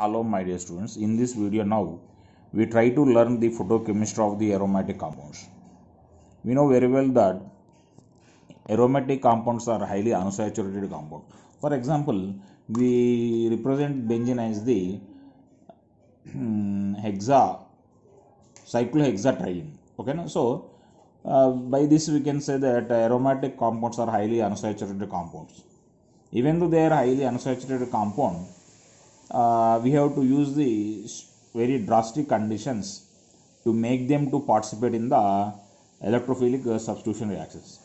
Hello my dear students, in this video now we try to learn the photochemistry of the aromatic compounds. We know very well that aromatic compounds are highly unsaturated compounds. For example, we represent benzene as the hmm, hexa cyclohexatriene. Okay, no? so uh, by this we can say that aromatic compounds are highly unsaturated compounds. Even though they are highly unsaturated compound uh, we have to use the very drastic conditions to make them to participate in the electrophilic uh, substitution reactions.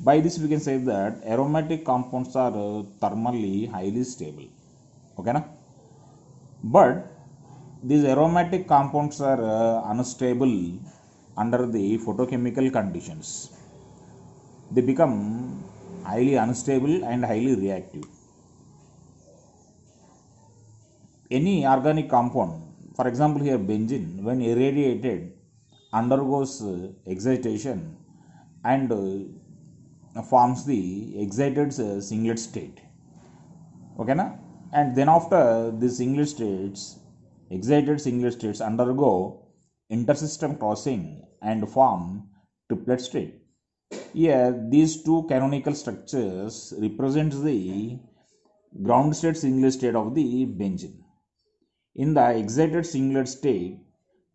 By this we can say that aromatic compounds are uh, thermally highly stable. Okay, na? but these aromatic compounds are uh, unstable under the photochemical conditions. They become highly unstable and highly reactive. any organic compound, for example, here benzene, when irradiated, undergoes uh, excitation and uh, forms the excited uh, singlet state. Okay, na? and then after these singlet states, excited singlet states undergo intersystem crossing and form triplet state. Here, these two canonical structures represents the ground state singlet state of the benzene in the excited singlet state,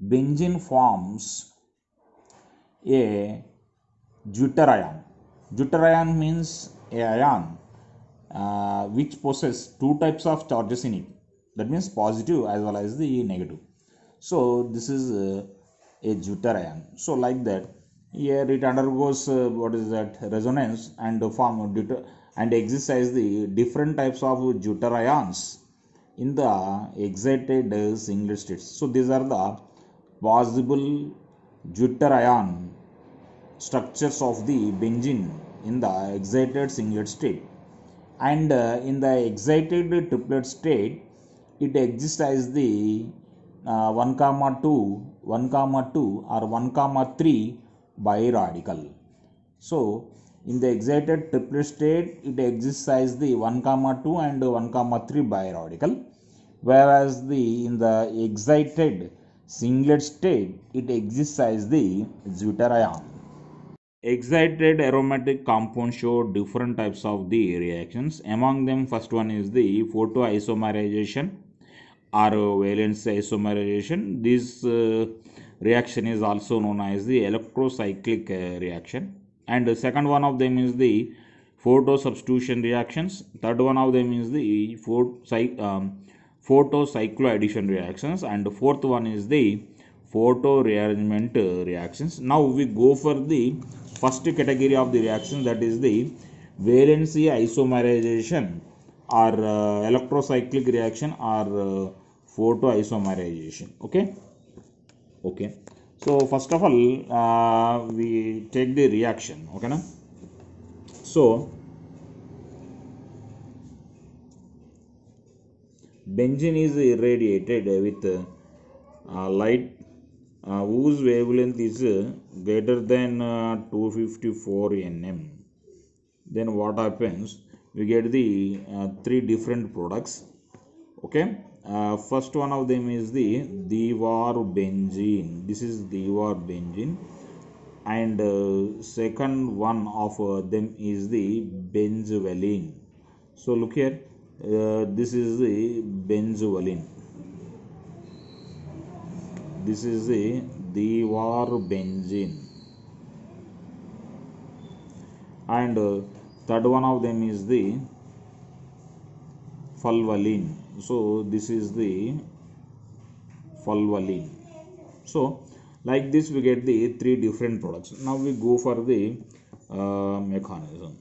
benzene forms a deuterion. Deuterion means a ion uh, which possess two types of charges in it. That means positive as well as the negative. So this is uh, a deuterion. So like that, here it undergoes uh, what is that resonance and form deuter and exercise the different types of deuterions in the excited singlet states. So these are the possible deuterion structures of the benzene in the excited singlet state and uh, in the excited triplet state it exists as the uh, 1 comma 2 1 comma 2 or 1 comma 3 biradical so in the excited triplet state, it exercises the 1, comma 2 and 1, comma 3 bioradical, whereas the in the excited singlet state, it exercises the deuterion. Excited aromatic compounds show different types of the reactions. Among them, first one is the photoisomerization or valence isomerization. This uh, reaction is also known as the electrocyclic uh, reaction and the second one of them is the photo substitution reactions third one of them is the photo cyclo um, photocycloaddition reactions and the fourth one is the photo rearrangement uh, reactions now we go for the first category of the reaction that is the valency isomerization or uh, electrocyclic reaction or uh, photoisomerization okay okay so first of all uh, we take the reaction okay na so benzene is irradiated with uh, light uh, whose wavelength is greater than uh, 254 nm then what happens we get the uh, three different products okay uh, first one of them is the dewar-benzene this is dewar-benzene and uh, second one of uh, them is the benzvaline. so look here uh, this is the benzvaline. this is the dewar-benzene and uh, third one of them is the fulvalene so this is the fulvaline so like this we get the three different products now we go for the uh, mechanism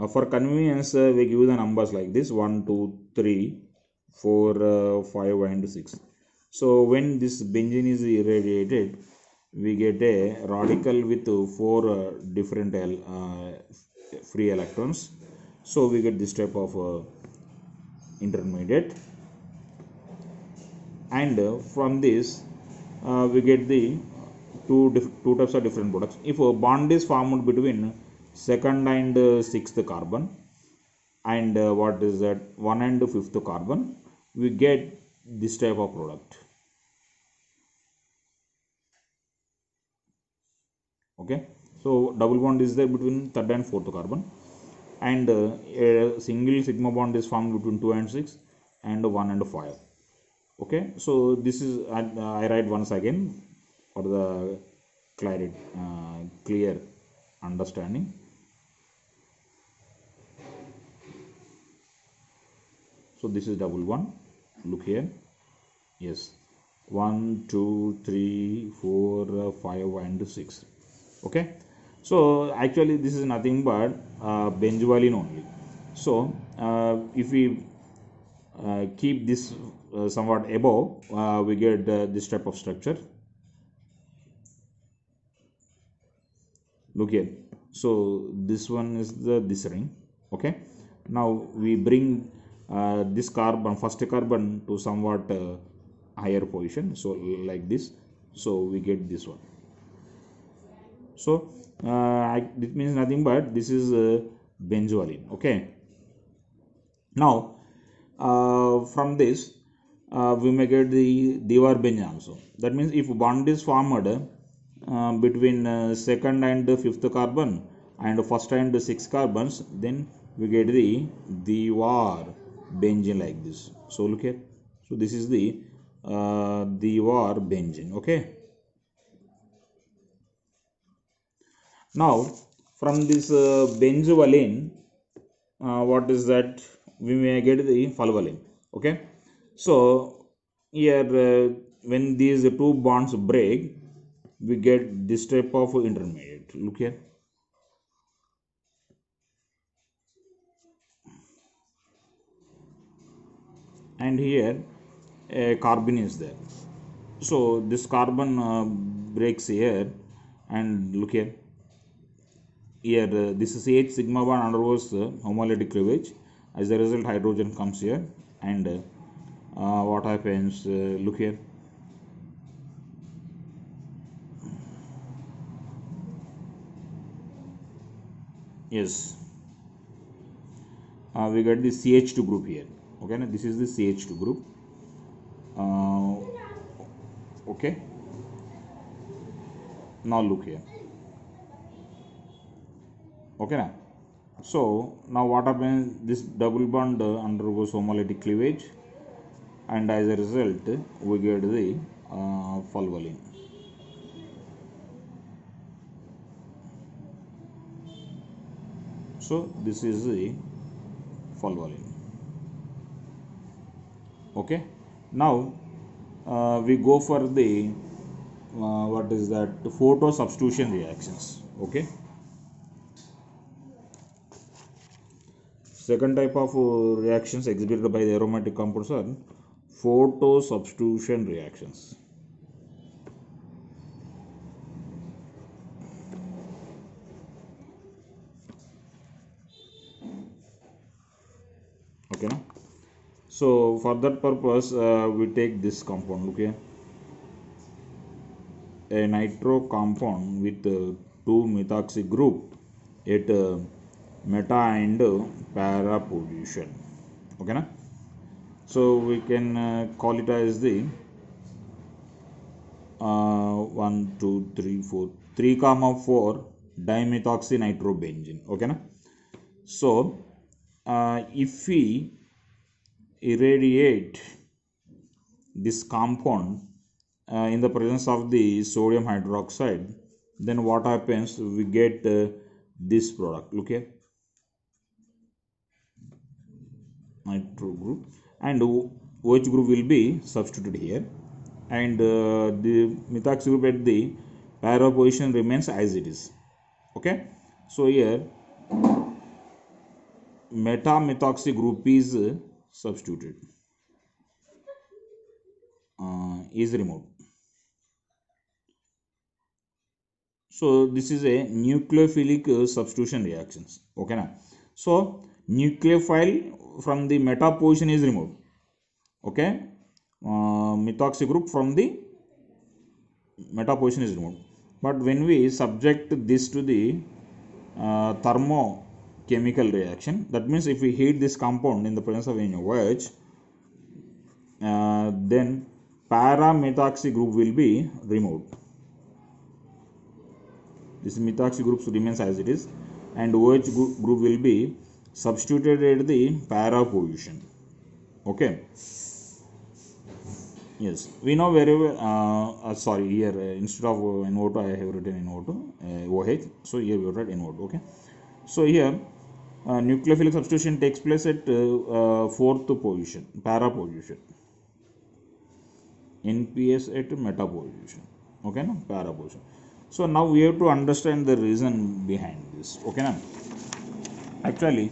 Uh, for convenience uh, we give the numbers like this 1 2 3 4 uh, 5 and 6 so when this benzene is irradiated, we get a radical with four uh, different uh, free electrons. So we get this type of uh, intermediate and uh, from this uh, we get the two, two types of different products. If a bond is formed between second and uh, sixth carbon and what is that one and fifth carbon we get this type of product okay so double bond is there between third and fourth carbon and uh, a single sigma bond is formed between 2 and 6 and 1 and 5 okay so this is I, I write once again for the clarity uh, clear understanding so this is double one look here yes one two three four uh, five and 6 okay so actually this is nothing but uh, benzoylene only so uh, if we uh, keep this uh, somewhat above uh, we get uh, this type of structure look here so this one is the this ring okay now we bring uh, this carbon first carbon to somewhat higher position so like this so we get this one so uh, it means nothing but this is uh, benzoylene okay now uh, from this we may get the benzene also that means if bond is formed between second and fifth carbon and first and sixth carbons then we get the divar benzene like this so look here so this is the uh, divar benzene okay now from this uh, uh, what is that we may get the fulvalene okay so here uh, when these two bonds break we get this type of intermediate look here and here a carbon is there so this carbon uh, breaks here and look here here uh, this is H sigma bond undergoes uh, homolytic cleavage as a result hydrogen comes here and uh, what happens look here yes uh, we get the CH2 group here okay now this is the CH2 group uh, okay now look here okay now so now what happens this double bond undergoes homolytic cleavage and as a result we get the uh, so this is the fulvoline okay now uh, we go for the uh, what is that photo substitution reactions okay Second type of uh, reactions exhibited by the aromatic compounds are photosubstitution reactions. Okay. So for that purpose, uh, we take this compound. Okay, a nitro compound with uh, two methoxy group. at uh, meta and para position okay na? so we can uh, call it as the uh, 1 2 3 4 3 comma 4 dimethoxynitrobenzene okay na? so uh, if we irradiate this compound uh, in the presence of the sodium hydroxide then what happens we get uh, this product look here nitro group and OH group will be substituted here and uh, the methoxy group at the para position remains as it is okay so here meta methoxy group is uh, substituted uh, is removed so this is a nucleophilic uh, substitution reactions okay now so nucleophile from the meta position is removed okay uh, methoxy group from the meta position is removed but when we subject this to the uh, thermochemical reaction that means if we heat this compound in the presence of any OH uh, then paramethoxy group will be removed this methoxy group remains as it is and OH group will be substituted at the para position okay yes we know very well uh, uh, sorry here uh, instead of uh, in order, i have written in order. uh, oh so here we write in order. okay so here uh, nucleophilic substitution takes place at uh, uh, fourth position para position nps at meta position okay no para position so now we have to understand the reason behind this okay now actually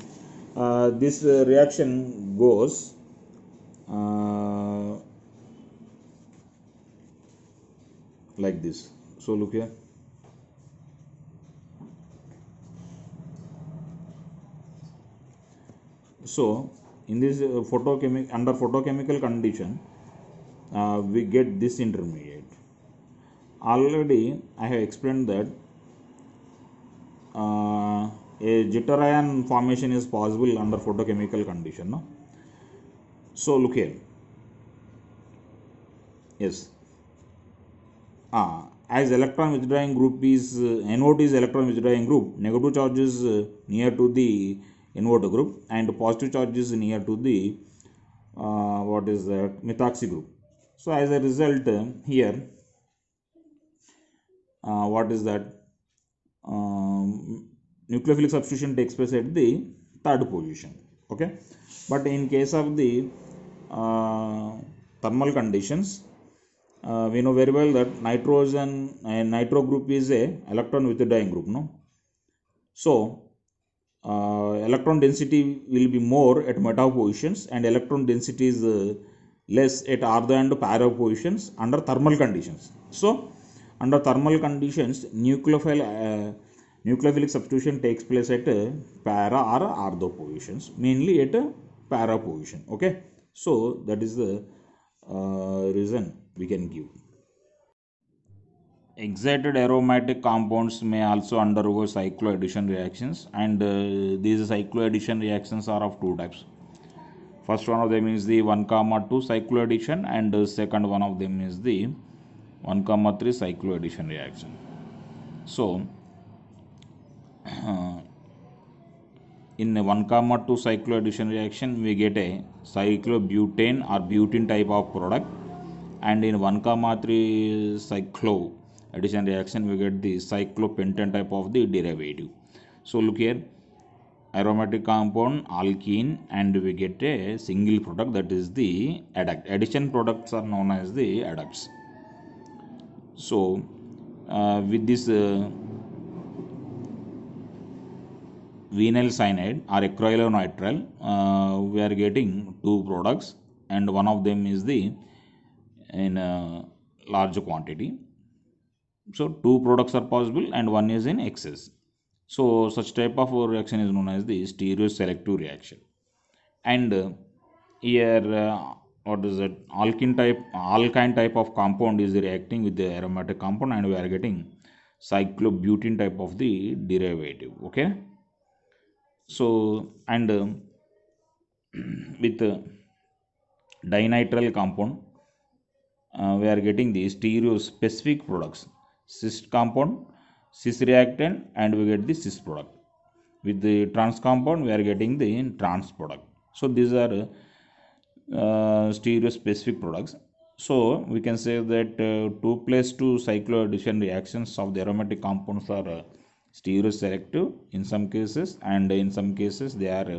uh, this uh, reaction goes uh, like this so look here so in this uh, photochemical under photochemical condition uh, we get this intermediate already i have explained that uh, a jitter ion formation is possible under photochemical condition no so look here yes ah as electron withdrawing group is uh, anode is electron withdrawing group negative charge is uh, near to the inverter group and positive charge is near to the uh, what is that methoxy group so as a result uh, here uh, what is that um, nucleophilic substitution takes place at the third position okay but in case of the uh, thermal conditions uh, we know very well that nitrogen and uh, nitro group is a electron withdrawing group no so uh, electron density will be more at meta positions and electron density is uh, less at ortho and para positions under thermal conditions so under thermal conditions nucleophile uh, Nucleophilic substitution takes place at uh, para or ortho positions, mainly at a uh, para position. Okay, so that is the uh, reason we can give. Excited aromatic compounds may also undergo cycloaddition reactions, and uh, these cycloaddition reactions are of two types. First one of them is the 1 comma 2 cycloaddition, and uh, second one of them is the 1 comma 3 cycloaddition reaction. So, uh, in a 1 comma 2 cycloaddition reaction we get a cyclobutane or butene type of product and in 1 comma 3 cyclo addition reaction we get the cyclopentane type of the derivative so look here aromatic compound alkene and we get a single product that is the adduct addition products are known as the adducts so uh, with this uh, vinyl cyanide or acrylonitrile uh, we are getting two products and one of them is the in a large quantity so two products are possible and one is in excess so such type of reaction is known as the stereoselective reaction and uh, here uh, what is it? alkene type alkyne type of compound is reacting with the aromatic compound and we are getting cyclobutene type of the derivative okay so and um, with uh, dinitrile compound uh, we are getting the stereospecific products cis compound cis reactant and we get the cis product with the trans compound we are getting the trans product so these are uh, stereospecific products so we can say that uh, 2 plus 2 cycloaddition reactions of the aromatic compounds are uh, stereoselective in some cases and in some cases they are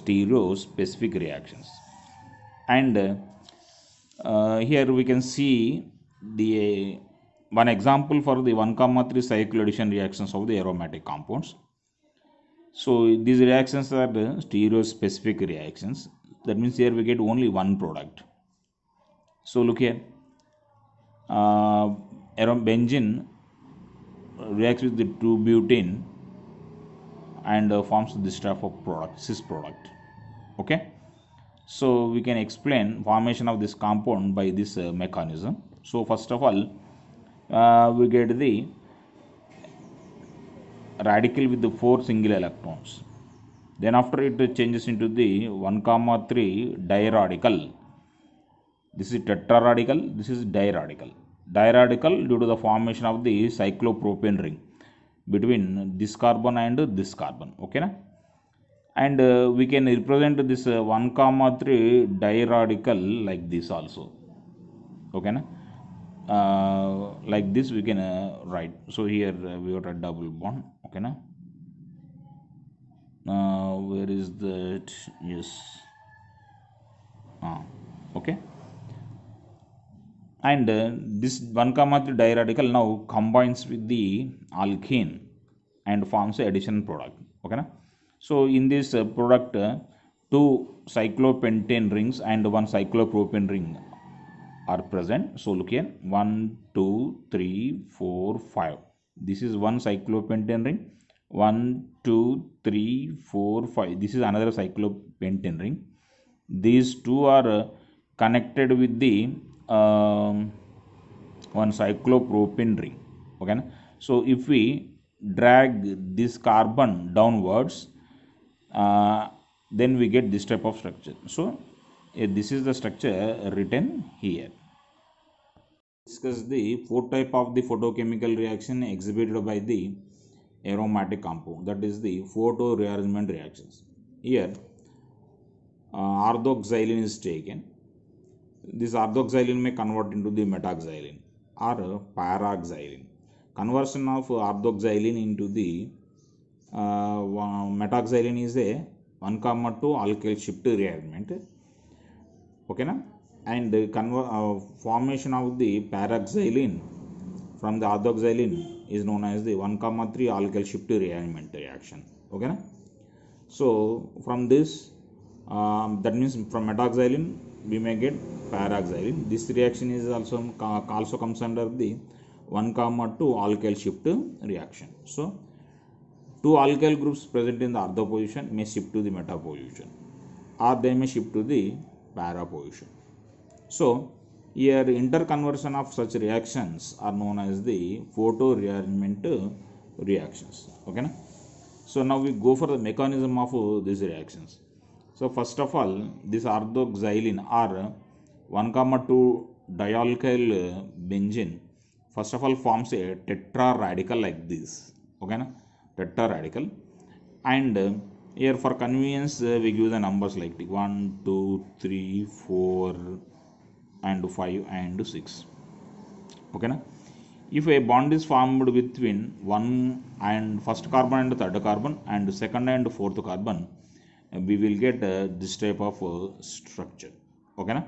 stereospecific reactions and uh, here we can see the one example for the 1 comma 3 cycloaddition reactions of the aromatic compounds so these reactions are the stereospecific reactions that means here we get only one product so look here uh, benzene reacts with the 2-butane and uh, forms this type of product, cis product. Okay. So we can explain formation of this compound by this uh, mechanism. So first of all, uh, we get the radical with the four single electrons. Then after it changes into the 1 comma 3 diradical. This is tetra radical. This is diradical diradical due to the formation of the cyclopropane ring between this carbon and this carbon okay na? and uh, we can represent this uh, 1 comma 3 diradical like this also okay na? Uh, like this we can uh, write so here uh, we got a double bond okay na? where is that yes ah, okay and uh, this 1 comma 3 diradical now combines with the alkene and forms a additional product okay na? so in this uh, product uh, two cyclopentane rings and one cyclopropane ring are present so look here 1 2 3 4 5 this is one cyclopentane ring 1 2 3 4 5 this is another cyclopentane ring these two are connected with the um, one cyclopropene ring okay so if we drag this carbon downwards uh, then we get this type of structure so uh, this is the structure written here discuss the four type of the photochemical reaction exhibited by the aromatic compound that is the photo rearrangement reactions here uh, orthoxylene is taken this orthoxylene may convert into the metaxylene or paraxylene conversion of orthoxylene into the uh, metaxylene is a one comma two alkyl shift rearrangement okay na and the uh, formation of the paraxylene from the orthoxylene is known as the one comma three alkyl shift rearrangement reaction okay na so from this um, that means from metaxylene we may get paraxylene. This reaction is also, also comes under the 1 comma 2 alkyl shift reaction. So, two alkyl groups present in the ortho position may shift to the meta position or they may shift to the para position. So, here interconversion of such reactions are known as the photo rearrangement reactions. Okay. Na? So, now we go for the mechanism of these reactions. So, first of all, this orthoxylene or 1 comma 2 dialkyl uh, benzene first of all forms a tetra radical like this okay na tetra radical and uh, here for convenience uh, we give the numbers like 1 2 3 4 and 5 and 6 okay na if a bond is formed between one and first carbon and third carbon and second and fourth carbon uh, we will get uh, this type of uh, structure okay na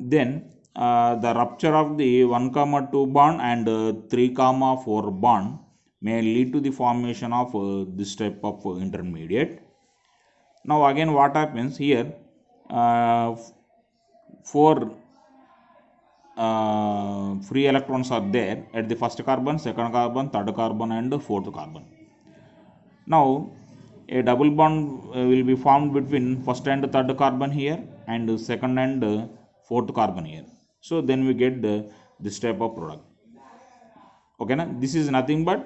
then uh, the rupture of the 1 comma 2 bond and uh, 3 comma 4 bond may lead to the formation of uh, this type of uh, intermediate now again what happens here uh, four uh, free electrons are there at the first carbon second carbon third carbon and fourth carbon now a double bond will be formed between first and third carbon here and second and fourth carbon here so then we get the this type of product okay na this is nothing but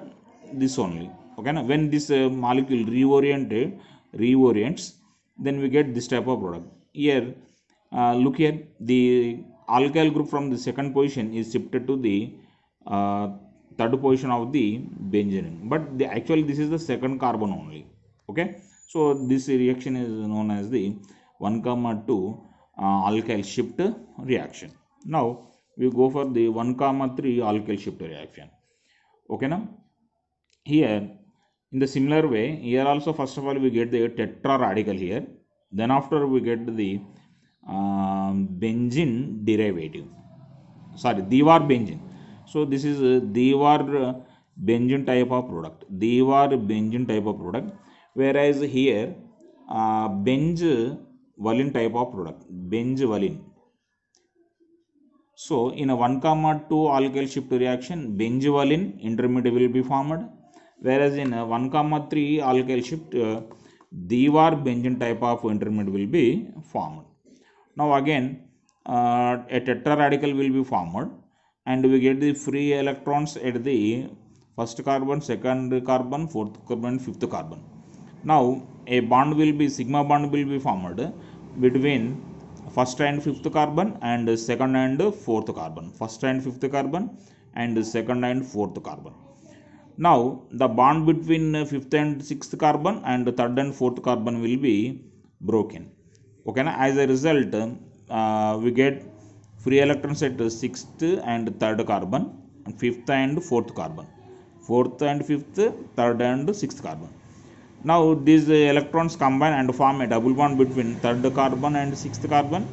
this only okay na when this uh, molecule reoriented reorients then we get this type of product here uh, look here the alkyl group from the second position is shifted to the uh, third position of the benzene but the actually this is the second carbon only okay so this reaction is known as the 1 comma 2 uh, alkyl shift reaction. Now we go for the 1 comma 3 alkyl shift reaction. Okay now here in the similar way here also first of all we get the tetra radical here then after we get the uh, benzene derivative sorry divar benzene so this is a uh, divar uh, benzene type of product divar benzene type of product whereas here uh, benz valine type of product, benzvaline. So in a 1 comma 2 alkyl shift reaction, benzvaline intermediate will be formed, whereas in a 1 comma 3 alkyl shift, uh, divar benzene type of intermediate will be formed. Now again, uh, a tetra radical will be formed, and we get the free electrons at the first carbon, second carbon, fourth carbon, fifth carbon now a bond will be sigma bond will be formed between first and fifth carbon and second and fourth carbon. First and fifth carbon and second and fourth carbon. Now the bond between fifth and sixth carbon and third and fourth carbon will be broken. Okay, now as a result, uh, we get free electrons at sixth and third carbon, and fifth and fourth carbon, fourth and fifth, third and sixth carbon now these uh, electrons combine and form a double bond between third carbon and sixth carbon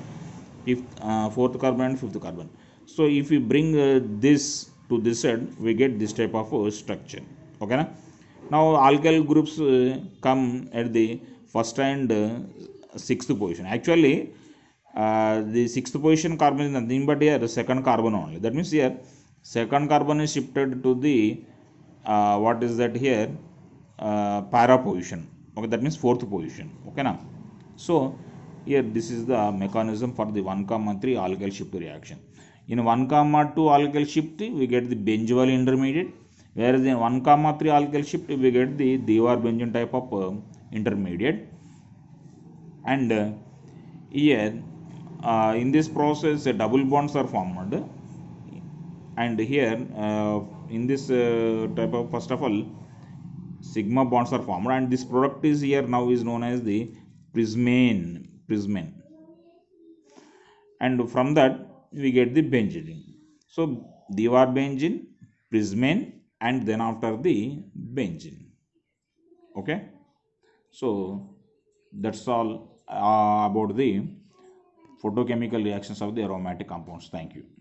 fifth uh, fourth carbon and fifth carbon so if we bring uh, this to this side we get this type of uh, structure okay na? now alkyl groups uh, come at the first and uh, sixth position actually the sixth position carbon is nothing but here second carbon only that means here second carbon is shifted to the what is that here para position okay that means fourth position okay now so here this is the mechanism for the 1 comma 3 alkyl shift reaction in 1 comma 2 alkyl shift we get the benzyl intermediate whereas in 1 comma 3 alkyl shift we get the divar benzene type of uh, intermediate and uh, here uh, in this process uh, double bonds are formed and here in this type of first of all sigma bonds are formed and this product is here now is known as the prismane prismane and from that we get the benzene so divar benzene prismane and then after the benzene okay so that's all uh, about the photochemical reactions of the aromatic compounds thank you